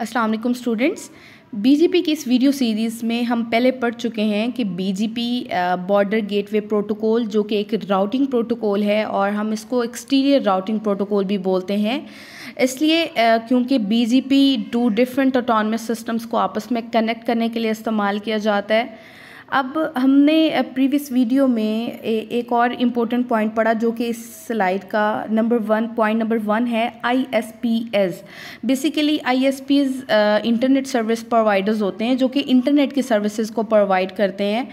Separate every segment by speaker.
Speaker 1: अस्सलाम वालेकुम students BJP की इस वीडियो सीरीज़ में हम पहले पढ़ चुके हैं कि बीजेपी बॉर्डर गेटवे प्रोटोकॉल जो कि एक राउटिंग प्रोटोकॉल है और हम इसको एक्सटीरियर राउटिंग प्रोटोकॉल भी बोलते हैं इसलिए क्योंकि BGP two different autonomous systems को आपस में कनेक्ट करने के लिए इस्तेमाल किया जाता है अब हमने प्रीवियस वीडियो में ए, एक और इम्पोर्टेंट पॉइंट पढ़ा जो कि इस स्लाइड का number one point number one है ISPs basically ISPs internet service providers होते हैं जो कि इंटरनेट की सर्विसेज को प्रोवाइड करते हैं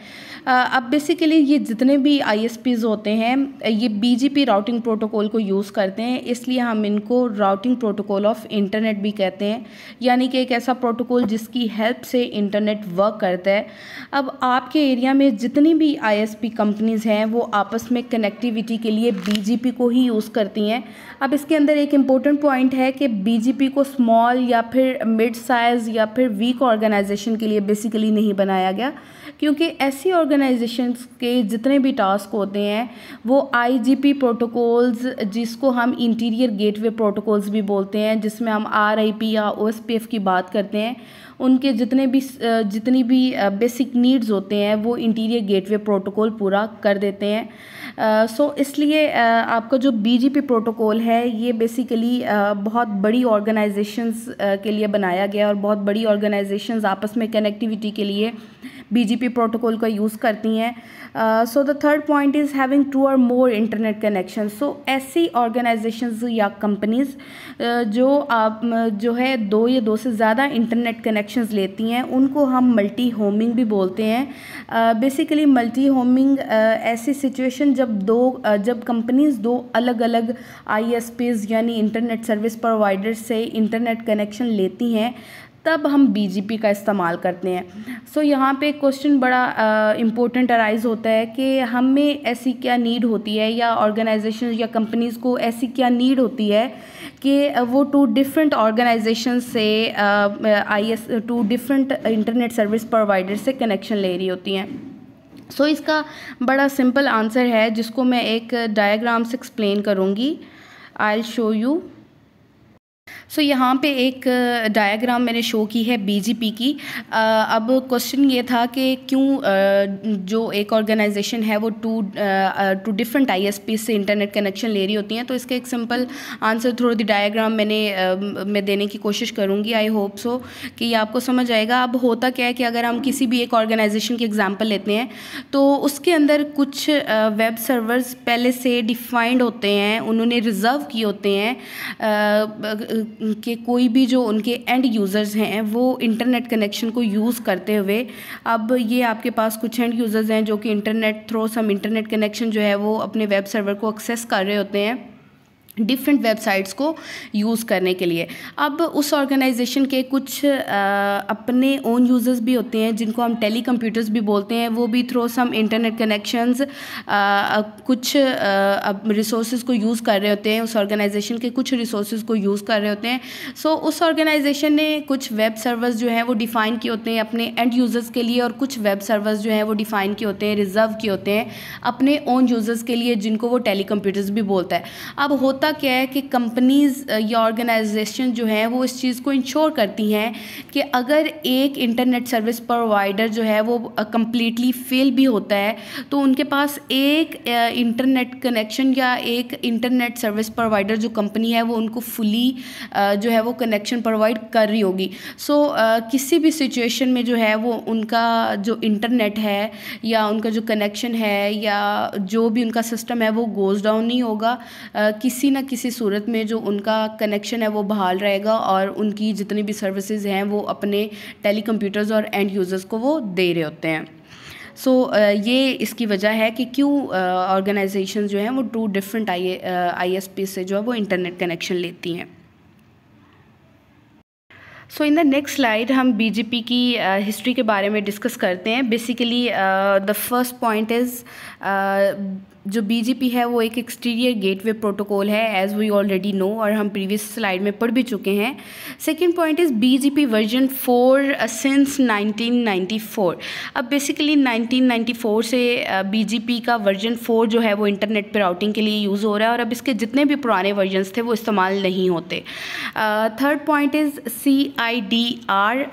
Speaker 1: अब बेसिकली ये जितने भी आईएसपीएस होते हैं ये बीजीपी राउटिंग प्रोटोकॉल को यूज़ करते हैं इसलिए हम इनको राउटिंग प्रोटोकॉल ऑफ इंटरनेट भी कहते हैं यानी कि एक ऐसा प्रोटोकॉल जिसकी हेल्प से इंटरनेट वर्क करता है अब आप आपके एरिया में जितनी भी आईएसपी कंपनीज़ हैं वो आपस में कनेक्टिविटी के लिए बीजीपी को ही यूज़ करती हैं अब इसके अंदर एक इम्पोर्टेंट पॉइंट है कि बीजीपी को स्मॉल या फिर मिड साइज़ या फिर वीक ऑर्गेनाइजेशन के लिए बेसिकली नहीं बनाया गया क्योंकि ऐसी ऑर्गेनाइजेशन के जितने भी टास्क होते हैं वो आई प्रोटोकॉल्स जिसको हम इंटीरियर गेटवे प्रोटोकॉल्स भी बोलते हैं जिसमें हम आर या ओ की बात करते हैं उनके जितने भी जितनी भी बेसिक नीड्स होते हैं वो इंटीरियर गेटवे प्रोटोकॉल पूरा कर देते हैं सो इसलिए आपका जो बीजीपी प्रोटोकॉल है ये बेसिकली बहुत बड़ी ऑर्गेनाइजेशंस के लिए बनाया गया और बहुत बड़ी ऑर्गेनाइजेशंस आपस में कनेक्टिविटी के लिए बीजीपी प्रोटोकॉल का यूज़ करती हैं so the third point is having two और मोर इंटरनेट कनेक्शन सो ऐसी ऑर्गेनाइजेशन या कंपनीज़ uh, जो आप जो है दो या दो से ज़्यादा इंटरनेट कनेक्शन लेती हैं उनको हम मल्टी होमिंग भी बोलते हैं बेसिकली मल्टी होमिंग ऐसी सिचुएशन जब दो uh, जब कंपनीज़ दो अलग अलग आई यानी इंटरनेट सर्विस प्रोवाइडर से इंटरनेट कनेक्शन लेती हैं तब हम बीजीपी का इस्तेमाल करते हैं सो so, यहाँ पे क्वेश्चन बड़ा इम्पोर्टेंट अराइज़ होता है कि हमें ऐसी क्या नीड होती है या ऑर्गेनाइजेशन या कंपनीज़ को ऐसी क्या नीड होती है कि वो टू डिफरेंट ऑर्गेनाइजेशन से I S two different internet service provider से कनेक्शन ले रही होती हैं सो so, इसका बड़ा सिंपल आंसर है जिसको मैं एक डायग्राम से एक्सप्लेन करूँगी I'll show you so यहाँ पे एक डायग्राम मैंने शो की है बीजेपी की अब क्वेश्चन ये था कि क्यों जो एक ऑर्गेनाइजेशन है वो टू टू डिफरेंट आईएसपी से इंटरनेट कनेक्शन ले रही होती हैं तो इसका एक simple answer through the diagram मैंने मैं देने की कोशिश करूँगी आई होप सो कि ये आपको समझ आएगा अब होता क्या है कि अगर हम किसी भी एक ऑर्गेनाइजेशन की एग्जाम्पल लेते हैं तो उसके अंदर कुछ वेब सर्वर्स पहले से डिफाइंड होते हैं उन्होंने रिज़र्व किए होते हैं के कोई भी जो उनके एंड यूज़र्स हैं वो इंटरनेट कनेक्शन को यूज़ करते हुए अब ये आपके पास कुछ एंड यूज़र्स हैं जो कि internet through some internet connection जो है वो अपने वेब सर्वर को एक्सेस कर रहे होते हैं डिफरेंट वेबसाइट्स को यूज़ करने के लिए अब उस ऑर्गेनाइजेशन के कुछ आ, अपने ओन यूज़र्स भी होते हैं जिनको हम टेली कंप्यूटर्स भी बोलते हैं वो भी थ्रू सम इंटरनेट कनेक्शंस कुछ रिसोर्स को यूज़ कर रहे होते हैं उस ऑर्गेनाइजेशन के कुछ रिसोर्स को यूज़ कर रहे होते हैं सो so, उस ऑर्गेनाइजेशन ने कुछ वेब सर्वर्स जो हैं वो डिफ़ाइन किए होते हैं अपने एंड यूज़र्स के लिए और कुछ वेब सर्वर्स जो हैं वो डिफ़ाइन किए होते हैं रिज़र्व किए होते हैं अपने ओन यूज़र्स के लिए जिनको वो टेली कंप्यूटर्स भी बोलता है अब होता होता क्या है कि कंपनीज़ uh, या ऑर्गेनाइजेशन जो हैं वो इस चीज़ को इंश्योर करती हैं कि अगर एक इंटरनेट सर्विस प्रोवाइडर जो है वो कम्प्लीटली uh, फेल भी होता है तो उनके पास एक इंटरनेट uh, कनेक्शन या एक इंटरनेट सर्विस प्रोवाइडर जो कंपनी है वो उनको फुली जो है वो कनेक्शन प्रोवाइड कर रही होगी सो so, किसी भी सिचुएशन में जो है वो उनका जो इंटरनेट है या उनका जो कनेक्शन है या जो भी उनका सिस्टम है वो गोज़ डाउन नहीं होगा किसी न ना किसी सूरत में जो उनका कनेक्शन है वो बहाल रहेगा और उनकी जितनी भी सर्विसेज हैं वो अपने टेली कंप्यूटर्स और एंड यूज़र्स को वो दे रहे होते हैं सो so, ये इसकी वजह है कि क्यों ऑर्गेनाइजेशन जो हैं वो टू डिफरेंट आई आई से जो है वो इंटरनेट कनेक्शन लेती हैं so in the next slide हम बीजेपी की हिस्ट्री uh, के बारे में डिस्कस करते हैं basically the first point is जो बीजीपी है वो एक एक्सटीरियर गेटवे प्रोटोकॉल है एज वी ऑलरेडी नो और हम प्रीवियस स्लाइड में पढ़ भी चुके हैं second point is BGP version four since 1994 अब बेसिकली 1994 से बीजीपी uh, का वर्जन फोर जो है वो इंटरनेट पर राउटिंग के लिए यूज़ हो रहा है और अब इसके जितने भी पुराने वर्जनस थे वो इस्तेमाल नहीं होते third point is C I D R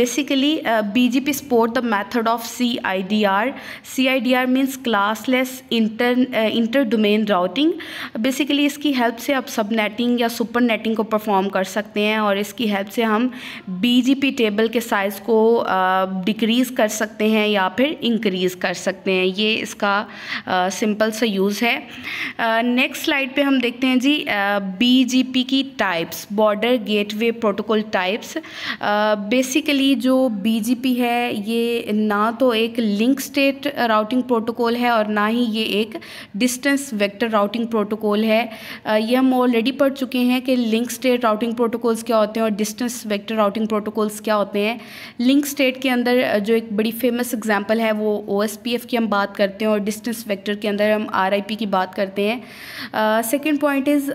Speaker 1: basically BGP support the method of C I D R C I D R means classless inter inter inter domain routing basically इसकी हेल्प से आप सब netting या super netting को perform कर सकते हैं और इसकी हेल्प से हम बीजीपी टेबल के साइज़ को डिक्रीज़ uh, कर सकते हैं या फिर इंक्रीज़ कर सकते हैं ये इसका सिंपल uh, सा यूज़ है नेक्स्ट uh, स्लाइड पे हम देखते हैं जी बीजीपी की types border gateway protocol types basically जो बीजीपी है ये ना तो एक लिंक स्टेट राउटिंग प्रोटोकॉल है और ना ही ये एक डिस्टेंस वेक्टर राउटिंग प्रोटोकॉल है ये हम ऑलरेडी पढ़ चुके हैं कि लिंक स्टेट राउटिंग प्रोटोकॉल्स क्या होते हैं और डिस्टेंस वेक्टर राउटिंग प्रोटोकॉल्स क्या होते हैं लिंक स्टेट के अंदर जो एक बड़ी फेमस एग्जांपल है वो ओ की हम बात करते हैं और डिस्टेंस वेक्टर के अंदर हम आर की बात करते हैं second point is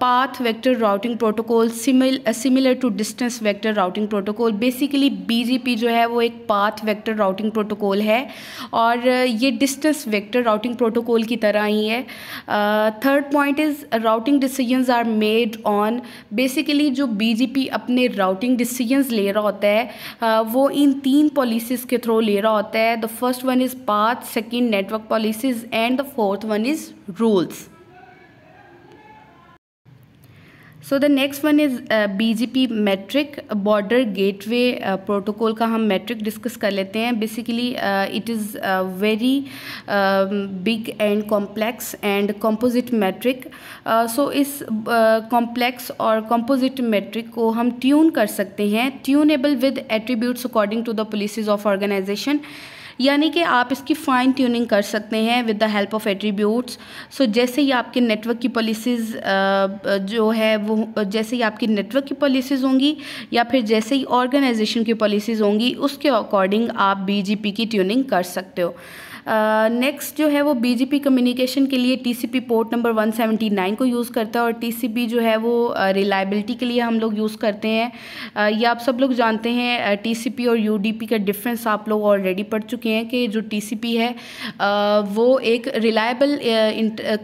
Speaker 1: path vector routing protocol similar to distance vector routing protocol basically BGP जो है वो एक पाथ वेक्टर राउटिंग प्रोटोकॉल है और ये डिस्टेंस वेक्टर राउटिंग प्रोटोकॉल की तरह ही है third point is routing decisions are made on basically जो बीजेपी अपने राउटिंग डिसीजंस ले रहा होता है uh, वो इन तीन पॉलिसीज़ के थ्रू ले रहा होता है the first one is path second network policies and the fourth one is rules so the next one is P metric border gateway protocol का हम मैट्रिक डिस्कस कर लेते हैं basically it is very big and complex and composite metric so इस complex uh, और composite metric को हम tune कर सकते हैं tunable with attributes according to the policies of organization यानी कि आप इसकी फ़ाइन ट्यूनिंग कर सकते हैं with the help of attributes so जैसे ही आपके नेटवर्क की पॉलिसीज़ जो है वो जैसे ही आपकी नेटवर्क की पॉलिसीज़ होंगी या फिर जैसे ही ऑर्गेनाइजेशन की पॉलिसीज़ होंगी उसके अकॉर्डिंग आप बीजीपी की ट्यूनिंग कर सकते हो नेक्स्ट जो है वो बीजीपी कम्युनिकेशन के लिए टीसीपी पोर्ट नंबर 179 को यूज़ करता है और टीसीपी जो है वो रिलायबिलिटी के लिए हम लोग यूज़ करते हैं ये आप सब लोग जानते हैं टीसीपी और यूडीपी का डिफरेंस आप लोग ऑलरेडी पढ़ चुके हैं कि जो टीसीपी है वो एक रिलायबल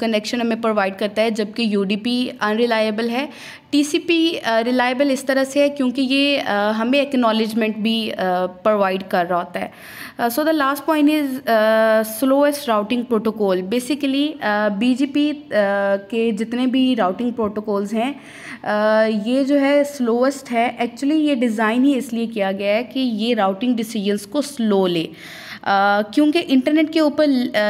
Speaker 1: कनेक्शन हमें प्रोवाइड करता है जबकि यू अनरिलायबल है टीसीपी रिलायबल इस तरह से है क्योंकि ये हमें एक्नॉलेजमेंट भी प्रोवाइड कर रहा होता है so the last point is slowest routing protocol basically BGP के जितने भी राउटिंग प्रोटोकॉल्स हैं uh, ये जो है स्लोएस्ट है एक्चुअली ये डिज़ाइन ही इसलिए किया गया है कि ये राउटिंग डिसीजंस को स्लो ले क्योंकि इंटरनेट के ऊपर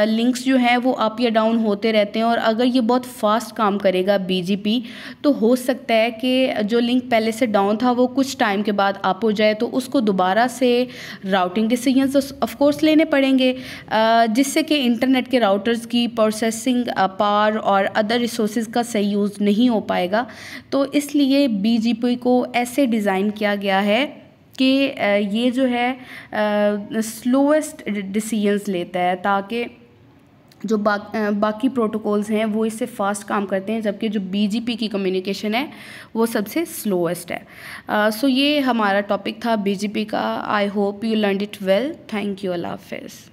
Speaker 1: लिंक्स जो हैं वो अप या डाउन होते रहते हैं और अगर ये बहुत फास्ट काम करेगा बीजीपी तो हो सकता है कि जो लिंक पहले से डाउन था वो कुछ टाइम के बाद अप हो जाए तो उसको दोबारा से राउटिंग डिसीजंस ऑफकोर्स लेने पड़ेंगे जिससे कि इंटरनेट के राउटर्स की प्रोसेसिंग पार और अदर रिसोर्स का सही यूज़ नहीं हो पाएगा तो इसलिए बी को ऐसे डिज़ाइन किया गया है कि ये जो है स्लोएस्ट डिसीजंस लेता है ताकि जो बा, बाकी प्रोटोकॉल्स हैं वो इससे फास्ट काम करते हैं जबकि जो बीजीपी की कम्युनिकेशन है वो सबसे स्लोएस्ट है सो uh, so ये हमारा टॉपिक था बीजीपी का I hope you learn it well thank you अल्लाह हाफिज़